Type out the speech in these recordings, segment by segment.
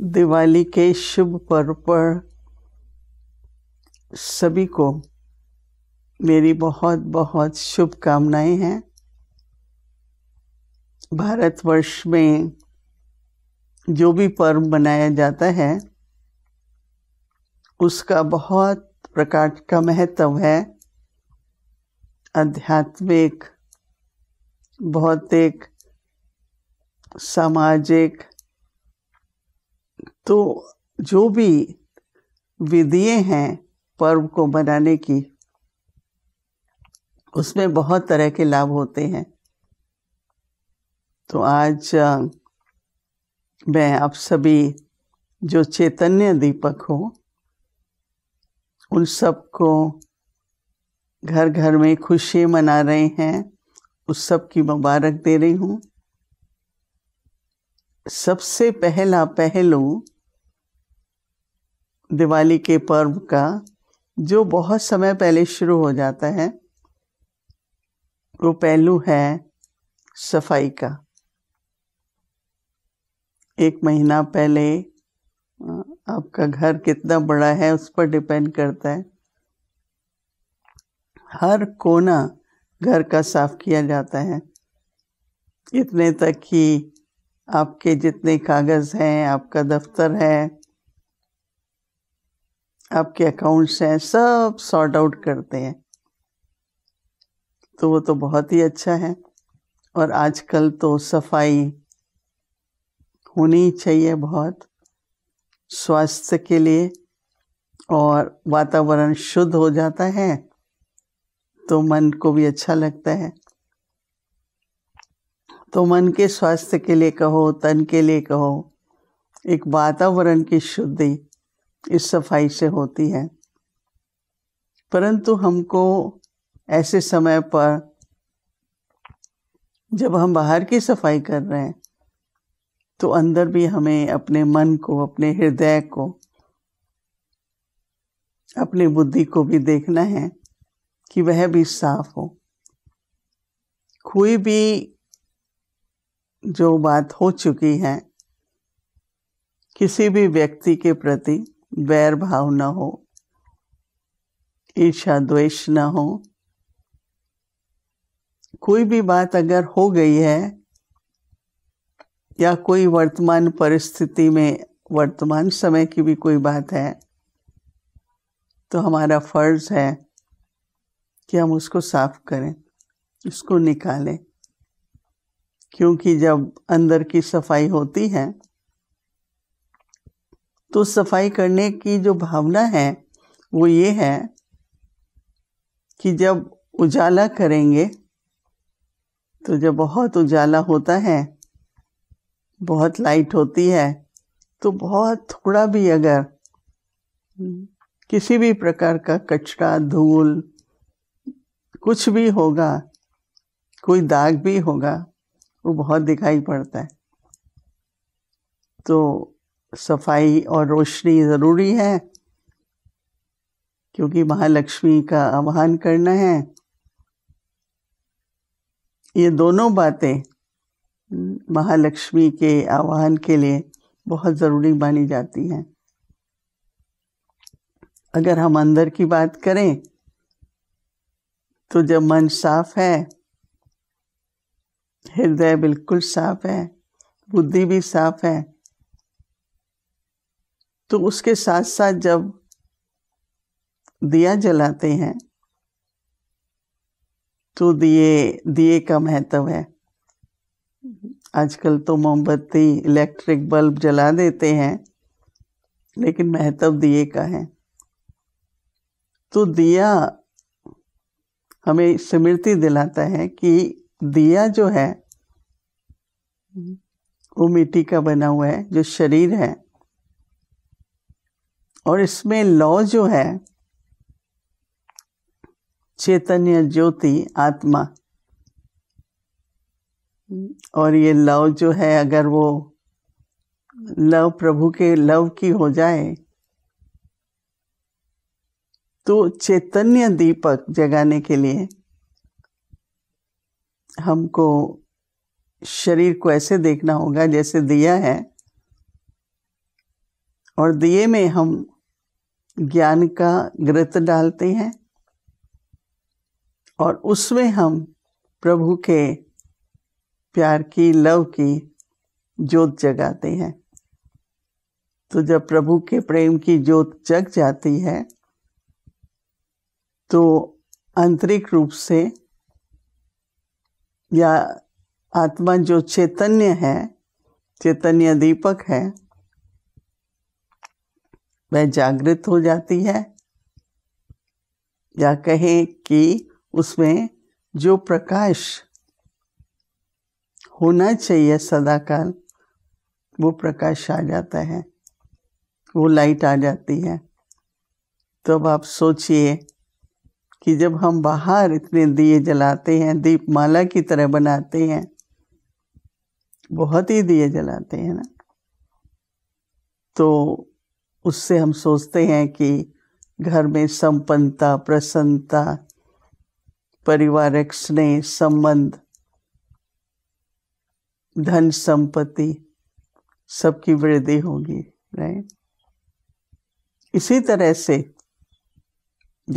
दिवाली के शुभ पर्व पर सभी को मेरी बहुत बहुत शुभकामनाएं हैं भारतवर्ष में जो भी पर्व मनाया जाता है उसका बहुत प्रकार का महत्व है आध्यात्मिक भौतिक सामाजिक तो जो भी विधिये हैं पर्व को मनाने की उसमें बहुत तरह के लाभ होते हैं तो आज मैं आप सभी जो चैतन्य दीपक हो उन सबको घर घर में खुशी मना रहे हैं उस सब की मुबारक दे रही हूँ सबसे पहला पहलू दिवाली के पर्व का जो बहुत समय पहले शुरू हो जाता है वो पहलू है सफाई का एक महीना पहले आपका घर कितना बड़ा है उस पर डिपेंड करता है हर कोना घर का साफ किया जाता है इतने तक कि आपके जितने कागज़ हैं आपका दफ्तर है आपके अकाउंट्स हैं सब सॉर्ट आउट करते हैं तो वो तो बहुत ही अच्छा है और आजकल तो सफाई होनी चाहिए बहुत स्वास्थ्य के लिए और वातावरण शुद्ध हो जाता है तो मन को भी अच्छा लगता है तो मन के स्वास्थ्य के लिए कहो तन के लिए कहो एक वातावरण की शुद्धि इस सफाई से होती है परंतु हमको ऐसे समय पर जब हम बाहर की सफाई कर रहे हैं तो अंदर भी हमें अपने मन को अपने हृदय को अपनी बुद्धि को भी देखना है कि वह भी साफ हो कोई भी जो बात हो चुकी है किसी भी व्यक्ति के प्रति वैर भाव ना हो ईर्षा द्वेष ना हो कोई भी बात अगर हो गई है या कोई वर्तमान परिस्थिति में वर्तमान समय की भी कोई बात है तो हमारा फर्ज है कि हम उसको साफ करें उसको निकालें क्योंकि जब अंदर की सफाई होती है तो सफाई करने की जो भावना है वो ये है कि जब उजाला करेंगे तो जब बहुत उजाला होता है बहुत लाइट होती है तो बहुत थोड़ा भी अगर किसी भी प्रकार का कचरा धूल कुछ भी होगा कोई दाग भी होगा वो बहुत दिखाई पड़ता है तो सफाई और रोशनी ज़रूरी है क्योंकि महालक्ष्मी का आह्वान करना है ये दोनों बातें महालक्ष्मी के आह्वान के लिए बहुत ज़रूरी मानी जाती हैं अगर हम अंदर की बात करें तो जब मन साफ है हृदय बिल्कुल साफ है बुद्धि भी साफ है तो उसके साथ साथ जब दिया जलाते हैं तो दिए दिए का महत्व है आजकल तो मोमबत्ती इलेक्ट्रिक बल्ब जला देते हैं लेकिन महत्व दिए का है तो दिया हमें स्मृति दिलाता है कि दिया जो है वो मिट्टी का बना हुआ है जो शरीर है और इसमें लॉ जो है चैतन्य ज्योति आत्मा और ये लव जो है अगर वो लव प्रभु के लव की हो जाए तो चैतन्य दीपक जगाने के लिए हमको शरीर को ऐसे देखना होगा जैसे दिया है और दिए में हम ज्ञान का ग्रत डालते हैं और उसमें हम प्रभु के प्यार की लव की जोत जगाते हैं तो जब प्रभु के प्रेम की जोत जग जाती है तो आंतरिक रूप से या आत्मा जो चैतन्य है चैतन्य दीपक है वह जागृत हो जाती है या कहें कि उसमें जो प्रकाश होना चाहिए सदाकाल वो प्रकाश आ जाता है वो लाइट आ जाती है तो अब आप सोचिए कि जब हम बाहर इतने दिए जलाते हैं दीपमाला की तरह बनाते हैं बहुत ही दिए जलाते हैं ना तो उससे हम सोचते हैं कि घर में संपन्नता प्रसन्नता पारिवारिक स्नेह संबंध धन संपत्ति सबकी वृद्धि होगी राइट इसी तरह से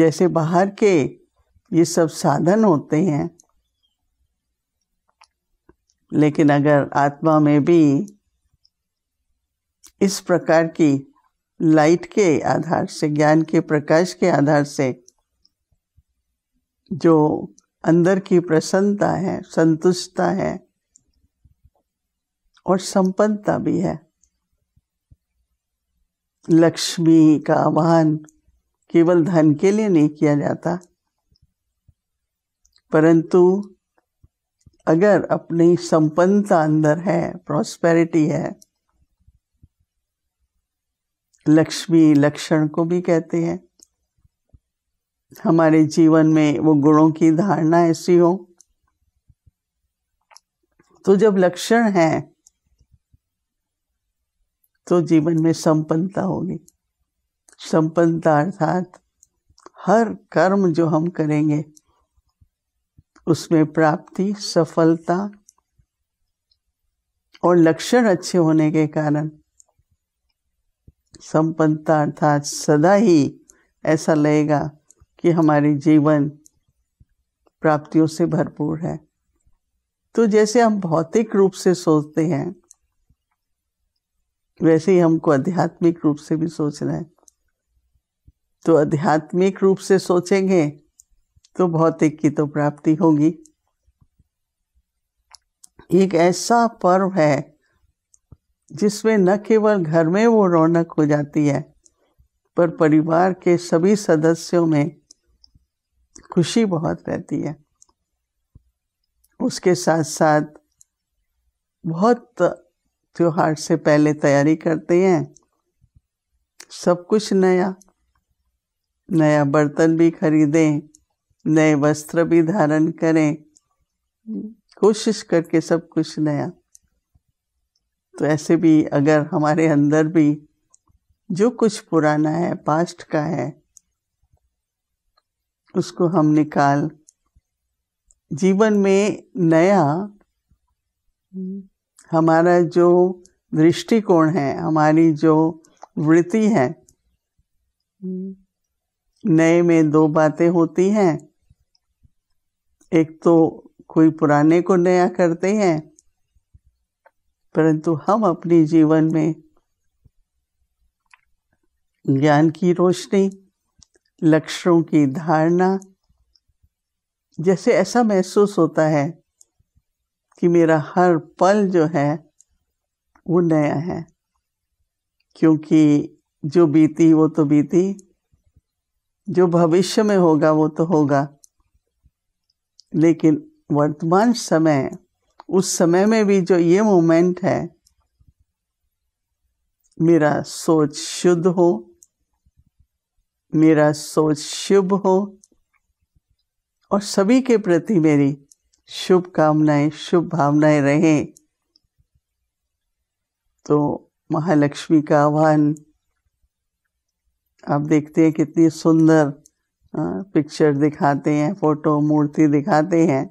जैसे बाहर के ये सब साधन होते हैं लेकिन अगर आत्मा में भी इस प्रकार की लाइट के आधार से ज्ञान के प्रकाश के आधार से जो अंदर की प्रसन्नता है संतुष्टता है और संपन्नता भी है लक्ष्मी का आह्वान केवल धन के लिए नहीं किया जाता परंतु अगर अपनी संपन्नता अंदर है प्रॉस्पेरिटी है लक्ष्मी लक्षण को भी कहते हैं हमारे जीवन में वो गुणों की धारणा ऐसी हो तो जब लक्षण है तो जीवन में संपन्नता होगी संपन्नता अर्थात हर कर्म जो हम करेंगे उसमें प्राप्ति सफलता और लक्षण अच्छे होने के कारण संपन्नता अर्थात सदा ही ऐसा लगेगा कि हमारे जीवन प्राप्तियों से भरपूर है तो जैसे हम भौतिक रूप से सोचते हैं वैसे ही हमको आध्यात्मिक रूप से भी सोचना है तो आध्यात्मिक रूप से सोचेंगे तो भौतिक की तो प्राप्ति होगी एक ऐसा पर्व है जिसमें न केवल घर में वो रौनक हो जाती है पर परिवार के सभी सदस्यों में खुशी बहुत रहती है उसके साथ साथ बहुत त्यौहार से पहले तैयारी करते हैं सब कुछ नया नया बर्तन भी खरीदें नए वस्त्र भी धारण करें कोशिश करके सब कुछ नया तो ऐसे भी अगर हमारे अंदर भी जो कुछ पुराना है पास्ट का है उसको हम निकाल जीवन में नया हमारा जो दृष्टिकोण है हमारी जो वृत्ति है नए में दो बातें होती हैं एक तो कोई पुराने को नया करते हैं परंतु हम अपने जीवन में ज्ञान की रोशनी लक्ष्यों की धारणा जैसे ऐसा महसूस होता है कि मेरा हर पल जो है वो नया है क्योंकि जो बीती वो तो बीती जो भविष्य में होगा वो तो होगा लेकिन वर्तमान समय उस समय में भी जो ये मोमेंट है मेरा सोच शुद्ध हो मेरा सोच शुभ हो और सभी के प्रति मेरी शुभकामनाएं शुभ भावनाएं रहें तो महालक्ष्मी का आह्वान आप देखते हैं कितनी सुंदर पिक्चर दिखाते हैं फोटो मूर्ति दिखाते हैं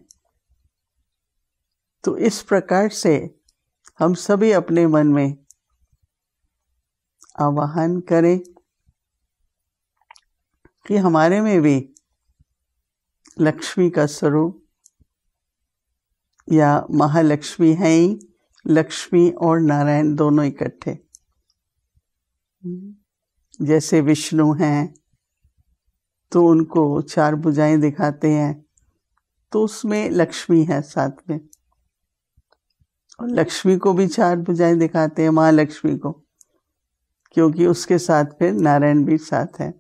तो इस प्रकार से हम सभी अपने मन में आवाहन करें कि हमारे में भी लक्ष्मी का स्वरूप या महालक्ष्मी है ही लक्ष्मी और नारायण दोनों इकट्ठे जैसे विष्णु हैं तो उनको चार बुझाएं दिखाते हैं तो उसमें लक्ष्मी है साथ में और लक्ष्मी को भी चार भुजाएं दिखाते हैं माँ लक्ष्मी को क्योंकि उसके साथ फिर नारायण भी साथ है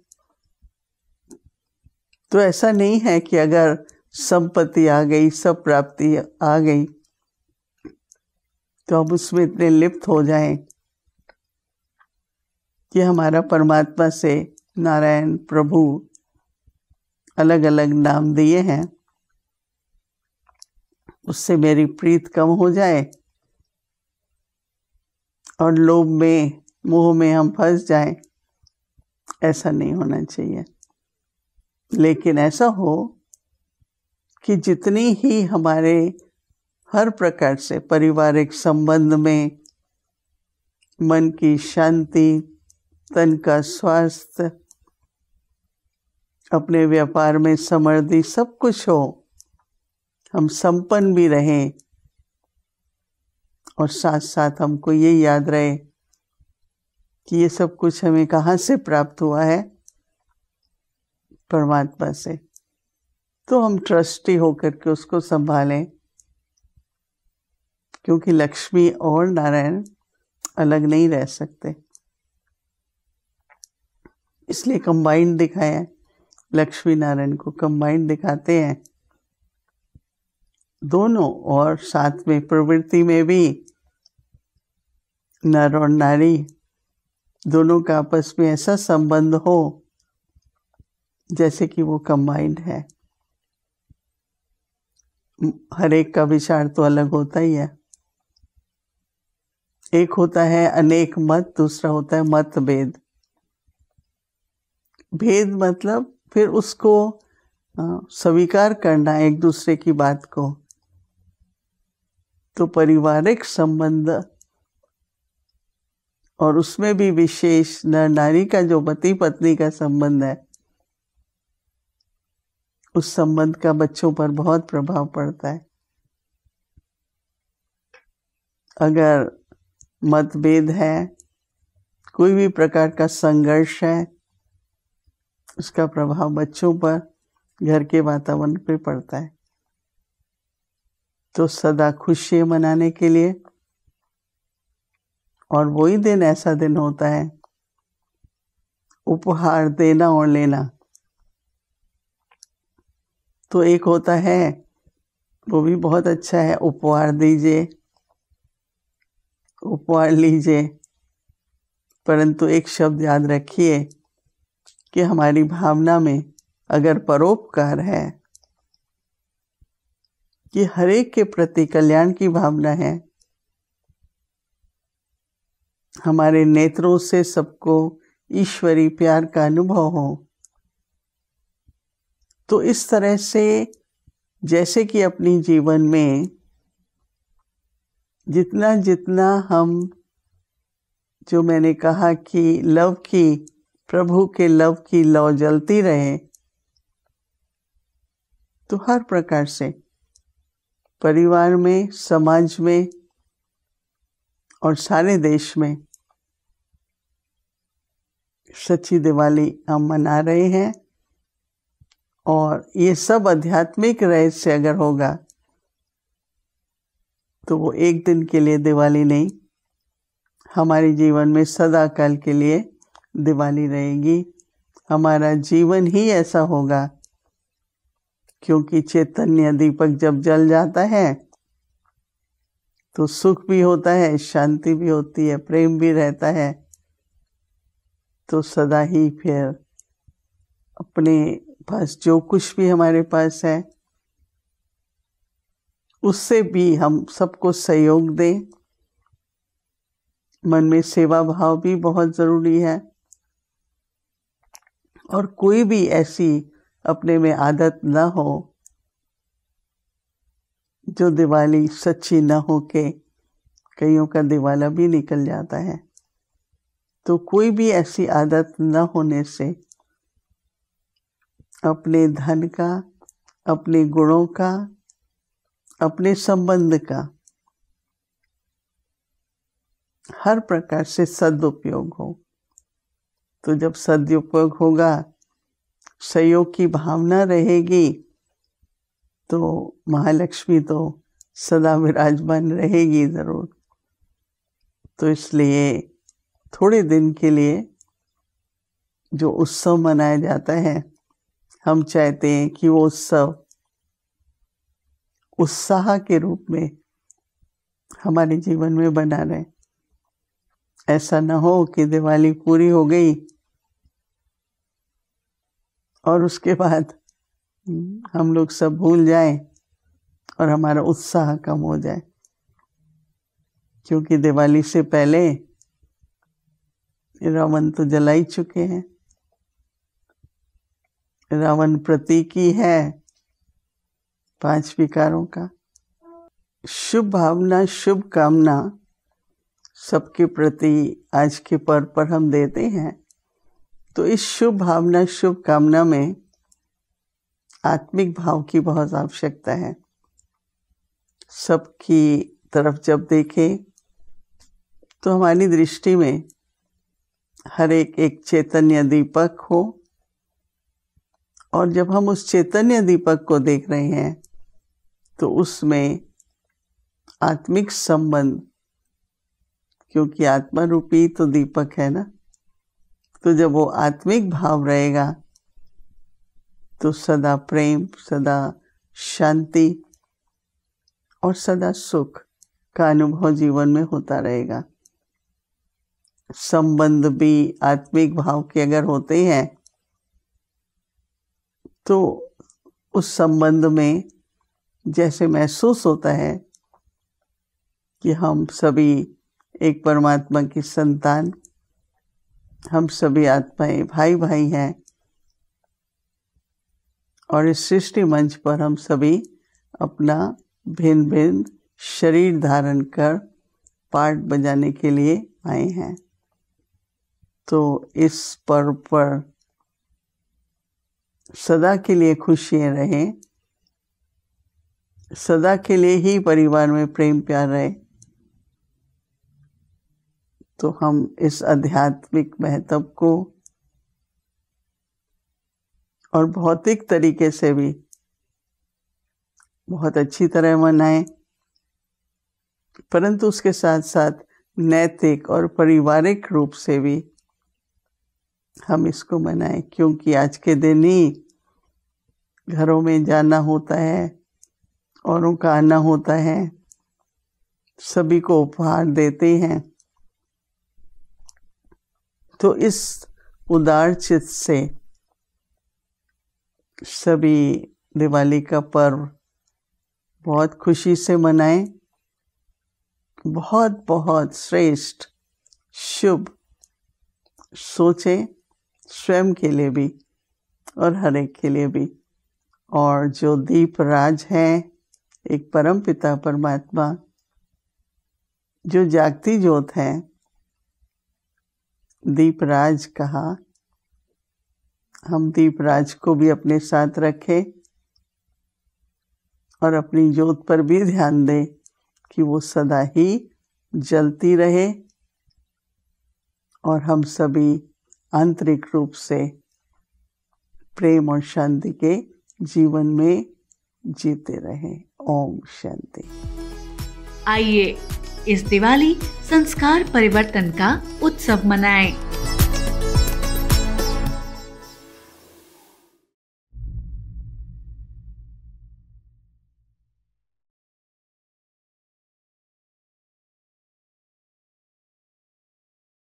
तो ऐसा नहीं है कि अगर संपत्ति आ गई सब प्राप्ति आ गई तो अब उसमें इतने लिप्त हो जाएं कि हमारा परमात्मा से नारायण प्रभु अलग अलग नाम दिए हैं उससे मेरी प्रीत कम हो जाए और लोभ में मोह में हम फंस जाएं ऐसा नहीं होना चाहिए लेकिन ऐसा हो कि जितनी ही हमारे हर प्रकार से पारिवारिक संबंध में मन की शांति तन का स्वास्थ्य अपने व्यापार में समृद्धि सब कुछ हो हम संपन्न भी रहें और साथ साथ हमको ये याद रहे कि ये सब कुछ हमें कहाँ से प्राप्त हुआ है परमात्मा से तो हम ट्रस्टी होकर के उसको संभालें क्योंकि लक्ष्मी और नारायण अलग नहीं रह सकते इसलिए कंबाइंड दिखाया लक्ष्मी नारायण को कंबाइंड दिखाते हैं दोनों और साथ में प्रवृत्ति में भी नर और नारी दोनों का आपस में ऐसा संबंध हो जैसे कि वो कंबाइंड है हर एक का विचार तो अलग होता ही है एक होता है अनेक मत दूसरा होता है मतभेद भेद मतलब फिर उसको स्वीकार करना एक दूसरे की बात को तो पारिवारिक संबंध और उसमें भी विशेष नर नारी का जो पति पत्नी का संबंध है उस संबंध का बच्चों पर बहुत प्रभाव पड़ता है अगर मतभेद है कोई भी प्रकार का संघर्ष है उसका प्रभाव बच्चों पर घर के वातावरण पर पड़ता है तो सदा खुशी मनाने के लिए और वही दिन ऐसा दिन होता है उपहार देना और लेना तो एक होता है वो भी बहुत अच्छा है उपहार दीजिए उपहार लीजिए परंतु एक शब्द याद रखिए कि हमारी भावना में अगर परोपकार है कि हरेक के प्रति कल्याण की भावना है हमारे नेत्रों से सबको ईश्वरी प्यार का अनुभव हो तो इस तरह से जैसे कि अपनी जीवन में जितना जितना हम जो मैंने कहा कि लव की प्रभु के लव की लौ जलती रहे तो हर प्रकार से परिवार में समाज में और सारे देश में सच्ची दिवाली हम मना रहे हैं और ये सब आध्यात्मिक रहस्य अगर होगा तो वो एक दिन के लिए दिवाली नहीं हमारे जीवन में सदा काल के लिए दिवाली रहेगी हमारा जीवन ही ऐसा होगा क्योंकि चैतन्य दीपक जब जल जाता है तो सुख भी होता है शांति भी होती है प्रेम भी रहता है तो सदा ही फिर अपने पास जो कुछ भी हमारे पास है उससे भी हम सबको सहयोग दें मन में सेवा भाव भी बहुत ज़रूरी है और कोई भी ऐसी अपने में आदत ना हो जो दिवाली सच्ची ना हो के कईयों का दिवाला भी निकल जाता है तो कोई भी ऐसी आदत ना होने से अपने धन का अपने गुणों का अपने संबंध का हर प्रकार से सदुपयोग हो तो जब सदुपयोग होगा सहयोग की भावना रहेगी तो महालक्ष्मी तो सदा विराजमान रहेगी ज़रूर तो इसलिए थोड़े दिन के लिए जो उत्सव मनाया जाता है हम चाहते हैं कि वो उत्सव उत्साह के रूप में हमारे जीवन में बना रहे ऐसा ना हो कि दिवाली पूरी हो गई और उसके बाद हम लोग सब भूल जाएं और हमारा उत्साह कम हो जाए क्योंकि दिवाली से पहले रावण तो जला ही चुके हैं रावण प्रतीकी है पांच विकारों का शुभ भावना शुभ कामना सबके प्रति आज के पर्व पर हम देते हैं तो इस शुभ भावना शुभ कामना में आत्मिक भाव की बहुत आवश्यकता है सबकी तरफ जब देखें तो हमारी दृष्टि में हर एक एक चैतन्य दीपक हो और जब हम उस चैतन्य दीपक को देख रहे हैं तो उसमें आत्मिक संबंध क्योंकि आत्मा रूपी तो दीपक है ना तो जब वो आत्मिक भाव रहेगा तो सदा प्रेम सदा शांति और सदा सुख का अनुभव जीवन में होता रहेगा संबंध भी आत्मिक भाव के अगर होते हैं तो उस संबंध में जैसे महसूस होता है कि हम सभी एक परमात्मा की संतान हम सभी आत्माएं भाई भाई हैं और इस सृष्टि मंच पर हम सभी अपना भिन्न भिन्न शरीर धारण कर पार्ट बजाने के लिए आए हैं तो इस पर्व पर सदा के लिए खुशी रहें सदा के लिए ही परिवार में प्रेम प्यार रहे तो हम इस आध्यात्मिक महत्व को और भौतिक तरीके से भी बहुत अच्छी तरह मनाए परंतु उसके साथ साथ नैतिक और पारिवारिक रूप से भी हम इसको मनाएं क्योंकि आज के दिन ही घरों में जाना होता है औरों का आना होता है सभी को उपहार देते हैं तो इस उदार चित्त से सभी दिवाली का पर्व बहुत खुशी से मनाएं बहुत बहुत श्रेष्ठ शुभ सोचें स्वयं के लिए भी और हर एक के लिए भी और जो दीप राज है एक परम पिता परमात्मा जो जागती ज्योत है दीपराज कहा हम दीपराज को भी अपने साथ रखें और अपनी जोत पर भी ध्यान दें कि वो सदा ही जलती रहे और हम सभी आंतरिक रूप से प्रेम और शांति के जीवन में जीते रहें ओम शांति आइए इस दिवाली संस्कार परिवर्तन का उत्सव मनाएं।